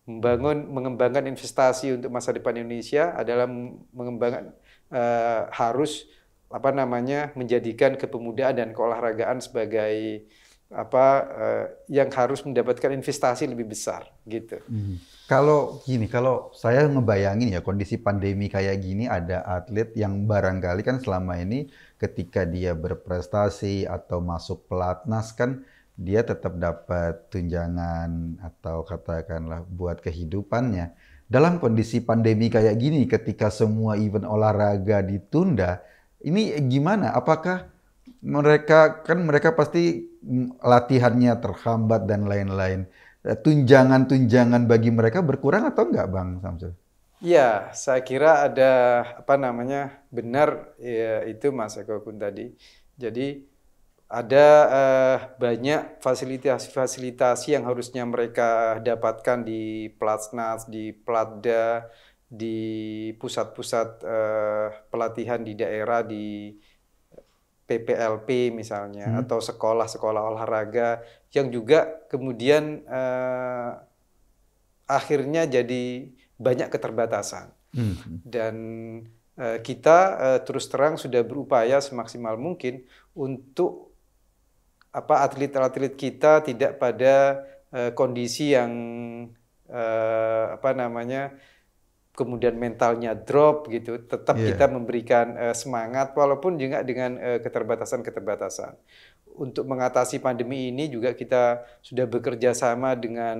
membangun mengembangkan investasi untuk masa depan Indonesia adalah mengembangkan uh, harus apa namanya menjadikan kepemudaan dan keolahragaan sebagai apa eh, yang harus mendapatkan investasi lebih besar gitu. Hmm. Kalau gini, kalau saya ngebayangin ya kondisi pandemi kayak gini ada atlet yang barangkali kan selama ini ketika dia berprestasi atau masuk pelatnas kan dia tetap dapat tunjangan atau katakanlah buat kehidupannya. Dalam kondisi pandemi kayak gini ketika semua event olahraga ditunda, ini gimana? Apakah mereka kan mereka pasti latihannya terhambat dan lain-lain. Eh, tunjangan-tunjangan bagi mereka berkurang atau enggak, Bang Samsul? Ya, saya kira ada apa namanya benar ya, itu Mas Eko Kun tadi. Jadi ada uh, banyak fasilitas fasilitasi yang harusnya mereka dapatkan di Platnas, di Platda, di pusat-pusat uh, pelatihan di daerah di PPLP misalnya hmm. atau sekolah-sekolah olahraga yang juga kemudian uh, akhirnya jadi banyak keterbatasan hmm. dan uh, kita uh, terus terang sudah berupaya semaksimal mungkin untuk apa atlet-atlet kita tidak pada uh, kondisi yang uh, apa namanya kemudian mentalnya drop gitu, tetap yeah. kita memberikan uh, semangat walaupun juga dengan eh, keterbatasan-keterbatasan. Uh, Untuk mengatasi pandemi ini juga kita sudah bekerja sama dengan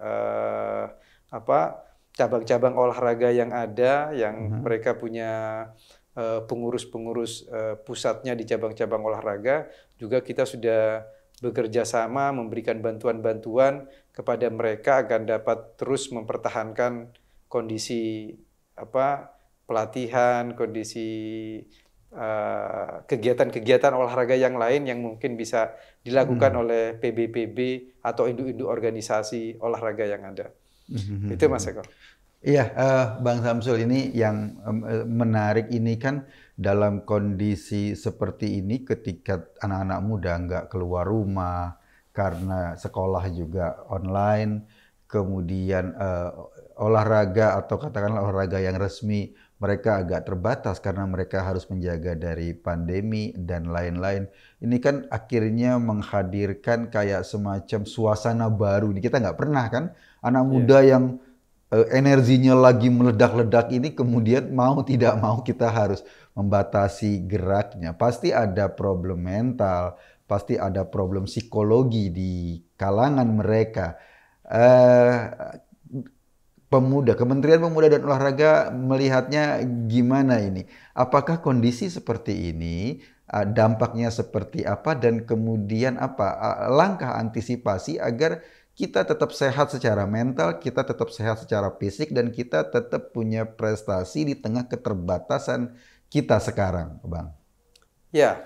uh, apa cabang-cabang olahraga yang ada, yang mm -hmm. mereka punya pengurus-pengurus uh, pusatnya di cabang-cabang olahraga juga kita sudah bekerja sama memberikan bantuan-bantuan kepada mereka agar dapat terus mempertahankan kondisi apa pelatihan, kondisi eh, kegiatan-kegiatan uh, olahraga yang lain yang mungkin bisa dilakukan hmm. oleh PBPB atau induk-induk organisasi olahraga yang ada. Hmm. hmm, hmm Itu Mas hmm. Eko. Iya, uh, Bang Samsul ini yang eh, menarik ini kan dalam kondisi seperti ini ketika anak-anak muda nggak keluar rumah karena sekolah juga online, kemudian uh, olahraga atau katakanlah olahraga yang resmi mereka agak terbatas karena mereka harus menjaga dari pandemi dan lain-lain. Ini kan akhirnya menghadirkan kayak semacam suasana baru. Ini kita nggak pernah kan anak iya. muda yeah. yang uh, energinya lagi meledak-ledak ini kemudian mau tidak mau kita harus membatasi geraknya. Pasti ada problem mental, pasti ada problem psikologi di kalangan mereka. Uh, Pemuda, Kementerian Pemuda dan Olahraga melihatnya gimana ini? Apakah kondisi seperti ini eh, dampaknya seperti apa dan kemudian apa eh, langkah antisipasi agar kita tetap sehat secara mental, kita tetap sehat secara fisik dan kita tetap punya prestasi di tengah keterbatasan kita sekarang, Bang. Ya.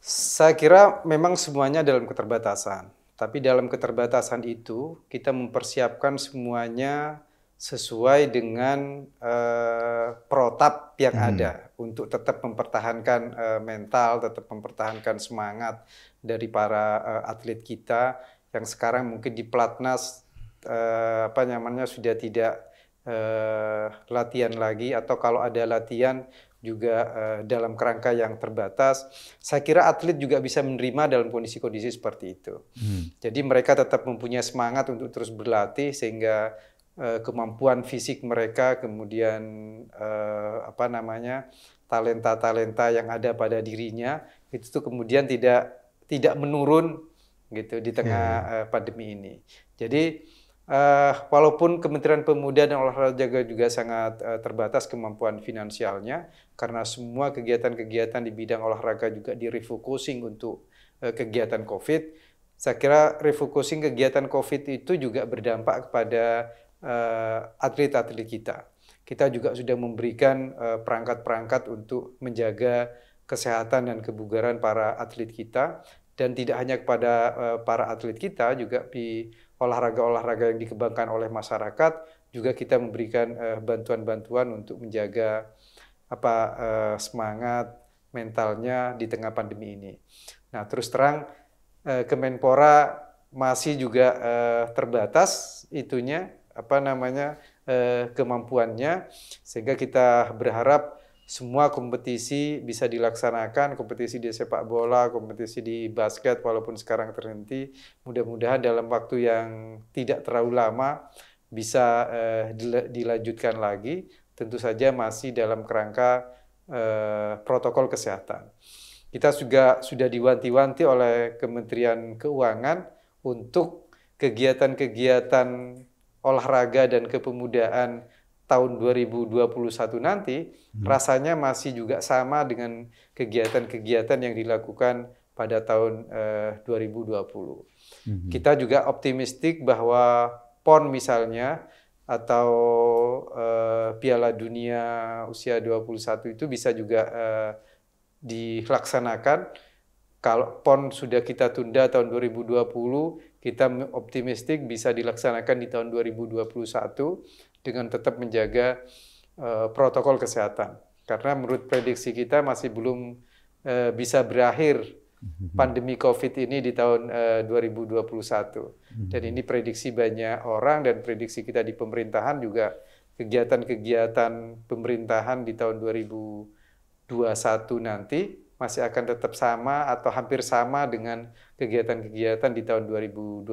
Saya kira memang semuanya dalam keterbatasan tapi dalam keterbatasan itu kita mempersiapkan semuanya sesuai dengan uh, protap yang hmm. ada untuk tetap mempertahankan uh, mental, tetap mempertahankan semangat dari para uh, atlet kita yang sekarang mungkin di pelatnas uh, apa namanya sudah tidak uh, latihan lagi atau kalau ada latihan juga uh, dalam kerangka yang terbatas. Saya kira atlet juga bisa menerima dalam kondisi-kondisi seperti itu. Hmm. Jadi mereka tetap mempunyai semangat untuk terus berlatih sehingga uh, kemampuan fisik mereka kemudian uh, apa namanya talenta-talenta yang ada pada dirinya itu tuh kemudian tidak tidak menurun gitu di tengah hmm. uh, pandemi ini. Jadi uh, walaupun Kementerian Pemuda dan Olahraga juga sangat uh, terbatas kemampuan finansialnya karena semua kegiatan-kegiatan di bidang olahraga juga direfocusing untuk uh, kegiatan COVID. Saya kira refocusing kegiatan COVID itu juga berdampak kepada atlet-atlet uh, kita. Kita juga sudah memberikan perangkat-perangkat uh, untuk menjaga kesehatan dan kebugaran para atlet kita dan tidak hanya kepada uh, para atlet kita juga di olahraga-olahraga yang dikembangkan oleh masyarakat juga kita memberikan eh, bantuan-bantuan uh, untuk menjaga apa uh, semangat mentalnya di tengah pandemi ini. Nah, terus terang uh, Kemenpora masih juga uh, terbatas itunya apa namanya uh, kemampuannya sehingga kita berharap semua kompetisi bisa dilaksanakan, kompetisi di sepak bola, kompetisi di basket walaupun sekarang terhenti. Mudah-mudahan dalam waktu yang tidak terlalu lama bisa eh, dilanjutkan lagi. Tentu saja masih dalam kerangka eh, protokol kesehatan. Kita juga sudah diwanti-wanti oleh Kementerian Keuangan untuk kegiatan-kegiatan olahraga dan kepemudaan tahun 2021 nanti hmm. rasanya masih juga sama dengan kegiatan-kegiatan yang dilakukan pada tahun eh, 2020. Hmm. Kita juga optimistik bahwa PON misalnya atau eh, Piala Dunia usia 21 itu bisa juga eh, dilaksanakan kalau PON sudah kita tunda tahun 2020, kita optimistik bisa dilaksanakan di tahun 2021 dengan tetap menjaga uh, protokol kesehatan. Karena menurut prediksi kita masih belum uh, bisa berakhir mhm. pandemi COVID ini di tahun eh, uh, 2021. Mhm. Dan ini prediksi banyak orang dan prediksi kita di pemerintahan juga kegiatan-kegiatan pemerintahan di tahun 2021 nanti masih akan tetap sama atau hampir sama dengan kegiatan-kegiatan di tahun 2020.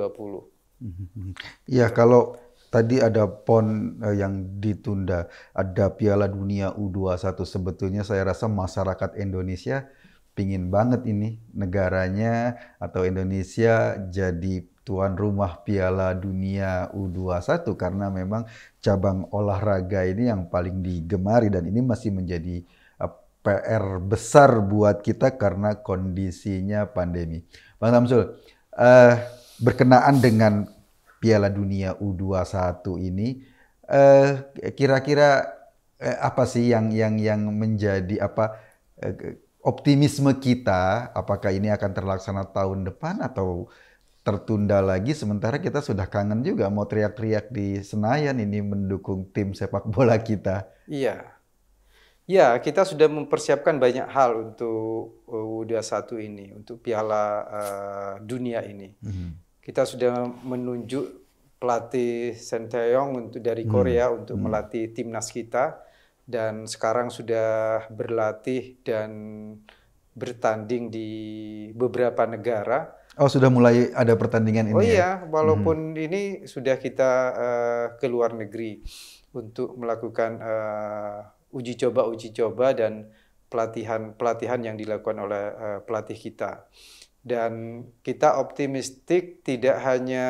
Mhm. Ya, kalau Tadi ada PON eh, yang ditunda, ada Piala Dunia U21. Sebetulnya saya rasa masyarakat Indonesia pingin banget ini negaranya atau Indonesia jadi tuan rumah Piala Dunia U21 karena memang cabang olahraga ini yang paling digemari dan ini masih menjadi eh, PR besar buat kita karena kondisinya pandemi. Bang Tamsul, eh, berkenaan dengan Piala Dunia U21 ini eh, kira-kira eh, apa sih yang yang yang menjadi apa eh, optimisme kita apakah ini akan terlaksana tahun depan atau tertunda lagi sementara kita sudah kangen juga mau teriak-teriak di Senayan ini mendukung tim sepak bola kita. Iya. Ya, kita sudah mempersiapkan banyak hal untuk eh, U21 ini, untuk Piala uh, Dunia ini. Mm -hmm kita sudah menunjuk pelatih Senteyong untuk dari hmm. Korea hmm. untuk hmm. melatih timnas kita dan sekarang sudah berlatih dan bertanding di beberapa negara. Oh sudah mulai ada pertandingan ini. Oh ya? iya, ya? walaupun hmm. ini sudah kita uh, ke luar negeri untuk melakukan uh, uji coba uji coba dan pelatihan pelatihan yang dilakukan oleh uh, pelatih kita dan kita optimistik tidak hanya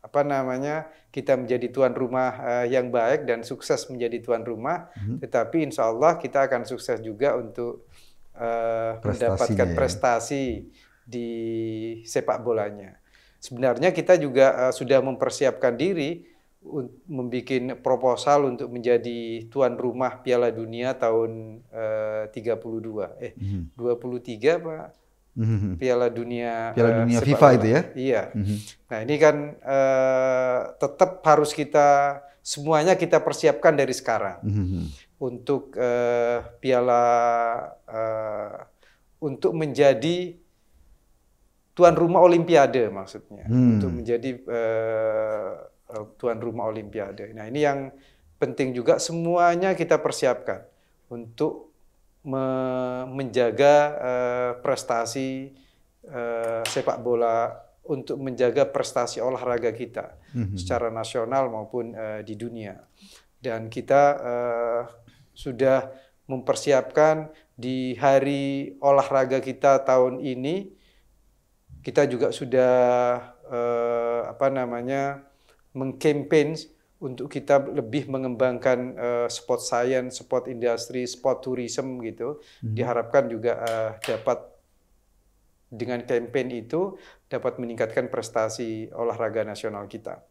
apa namanya kita menjadi tuan rumah uh, yang baik dan sukses menjadi tuan rumah, hmm. tetapi insya Allah kita akan sukses juga untuk uh, mendapatkan ya. prestasi di sepak bolanya. Sebenarnya kita juga uh, sudah mempersiapkan diri membuat proposal untuk menjadi tuan rumah Piala Dunia tahun uh, 32 eh hmm. 23 Pak hmm Piala Dunia Piala eh, Dunia uh, FIFA itu ya. Iya. Mm-hmm. Nah, ini kan uh, tetap harus kita semuanya kita persiapkan dari sekarang. Mm-hmm. Untuk uh, piala uh, untuk menjadi tuan rumah olimpiade maksudnya. mm. Untuk menjadi uh, tuan rumah olimpiade. Nah, ini yang penting juga semuanya kita persiapkan untuk me menjaga uh, prestasi uh, sepak bola untuk menjaga prestasi olahraga kita mm-hmm. secara nasional maupun uh, di dunia. Dan kita uh, sudah mempersiapkan di hari olahraga kita tahun ini kita juga sudah uh, apa namanya mengkampanye untuk kita lebih mengembangkan uh, eh, spot science, spot industri, spot tourism gitu. Hmm. Diharapkan juga uh, dapat dengan campaign itu dapat meningkatkan prestasi olahraga nasional kita.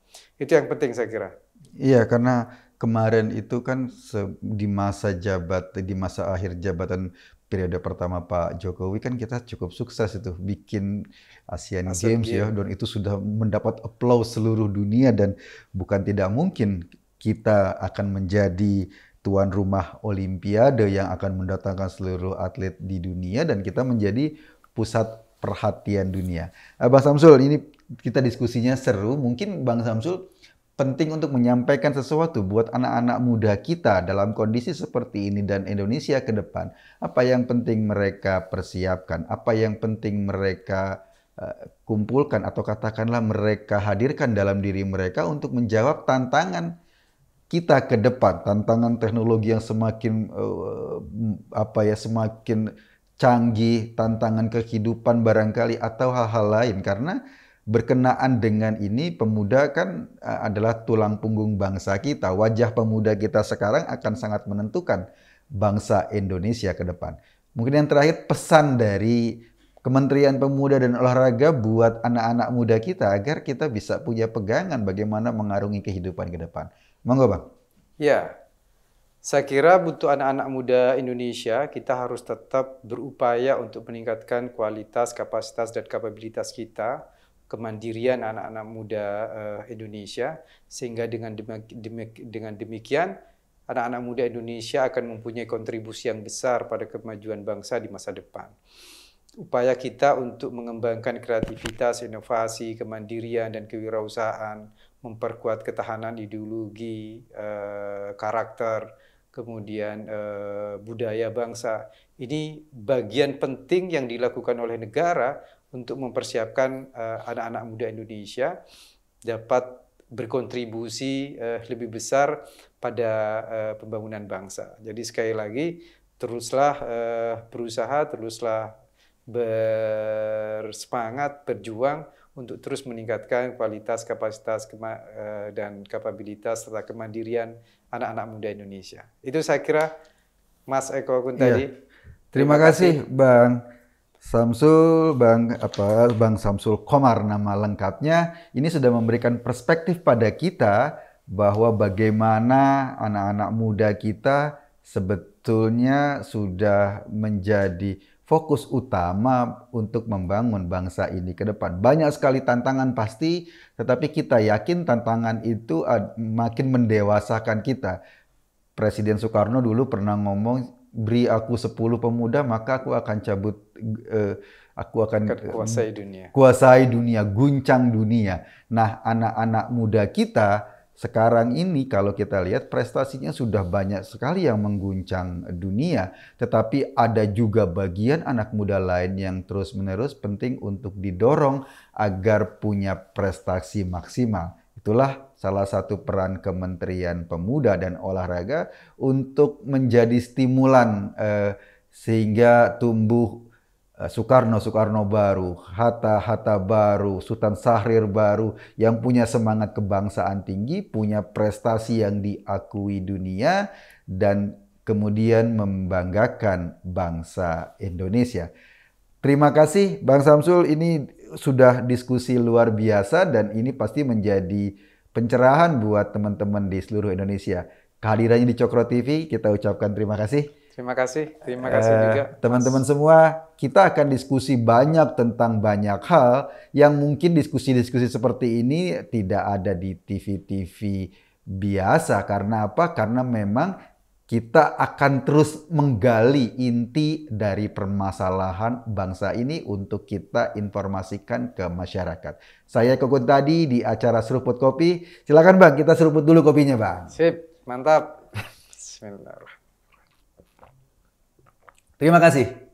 Itu yang penting saya kira. Iya, karena kemarin itu kan di masa jabat di masa akhir jabatan periode pertama Pak Jokowi kan kita cukup sukses itu bikin Asian, Asian Games, game. ya dan itu sudah mendapat applause seluruh dunia dan bukan tidak mungkin kita akan menjadi tuan rumah olimpiade yang akan mendatangkan seluruh atlet di dunia dan kita menjadi pusat perhatian dunia. Eh, Bang Samsul, ini kita diskusinya seru. Mungkin Bang Samsul penting untuk menyampaikan sesuatu buat anak-anak muda kita dalam kondisi seperti ini dan Indonesia ke depan. Apa yang penting mereka persiapkan, apa yang penting mereka uh, kumpulkan atau katakanlah mereka hadirkan dalam diri mereka untuk menjawab tantangan kita ke depan, tantangan teknologi yang semakin uh, apa ya semakin canggih, tantangan kehidupan barangkali atau hal-hal lain karena berkenaan dengan ini pemuda kan e, adalah tulang punggung bangsa kita. Wajah pemuda kita sekarang akan sangat menentukan bangsa Indonesia ke depan. Mungkin yang terakhir pesan dari Kementerian Pemuda dan Olahraga buat anak-anak muda kita agar kita bisa punya pegangan bagaimana mengarungi kehidupan ke depan. Monggo Bang. Ya, saya kira butuh anak-anak muda Indonesia kita harus tetap berupaya untuk meningkatkan kualitas, kapasitas, dan kapabilitas kita kemandirian anak-anak muda uh, Indonesia sehingga dengan demik dengan demikian anak-anak muda Indonesia akan mempunyai kontribusi yang besar pada kemajuan bangsa di masa depan. Upaya kita untuk mengembangkan kreativitas, inovasi, kemandirian, dan kewirausahaan, memperkuat ketahanan ideologi, uh, karakter, kemudian uh, budaya bangsa. Ini bagian penting yang dilakukan oleh negara untuk mempersiapkan eh, anak-anak muda Indonesia dapat berkontribusi uh, lebih besar pada uh, pembangunan bangsa. Jadi sekali lagi teruslah uh, berusaha, teruslah bersemangat, berjuang untuk terus meningkatkan kualitas, kapasitas uh, dan kapabilitas serta kemandirian anak-anak muda Indonesia. Itu saya kira Mas Eko Kun iya. tadi. Iya. Terima, Terima kasih, kasih Bang Samsul Bang apa Bang Samsul Komar nama lengkapnya ini sudah memberikan perspektif pada kita bahwa bagaimana anak-anak muda kita sebetulnya sudah menjadi fokus utama untuk membangun bangsa ini ke depan. Banyak sekali tantangan pasti, tetapi kita yakin tantangan itu makin mendewasakan kita. Presiden Soekarno dulu pernah ngomong beri aku sepuluh pemuda maka aku akan cabut eh, aku akan kuasai dunia. Kuasai dunia, guncang dunia. Nah, anak-anak muda kita sekarang ini kalau kita lihat prestasinya sudah banyak sekali yang mengguncang dunia, tetapi ada juga bagian anak muda lain yang terus-menerus penting untuk didorong agar punya prestasi maksimal. Itulah salah satu peran Kementerian Pemuda dan Olahraga untuk menjadi stimulan eh, sehingga tumbuh eh, Soekarno Soekarno baru, Hatta Hatta baru, Sultan Sahrir baru yang punya semangat kebangsaan tinggi, punya prestasi yang diakui dunia dan kemudian membanggakan bangsa Indonesia. Terima kasih Bang Samsul ini sudah diskusi luar biasa dan ini pasti menjadi pencerahan buat teman-teman di seluruh Indonesia. Kehadirannya di Cokro TV kita ucapkan terima kasih. Terima kasih, terima kasih eh, juga. Teman-teman semua, kita akan diskusi banyak tentang banyak hal yang mungkin diskusi-diskusi seperti ini tidak ada di TV-TV biasa. Karena apa? Karena memang kita akan terus menggali inti dari permasalahan bangsa ini untuk kita informasikan ke masyarakat. Saya Kokun tadi di acara Seruput Kopi. Silakan Bang, kita seruput dulu kopinya Bang. Sip, mantap. Bismillahirrahmanirrahim. Terima kasih.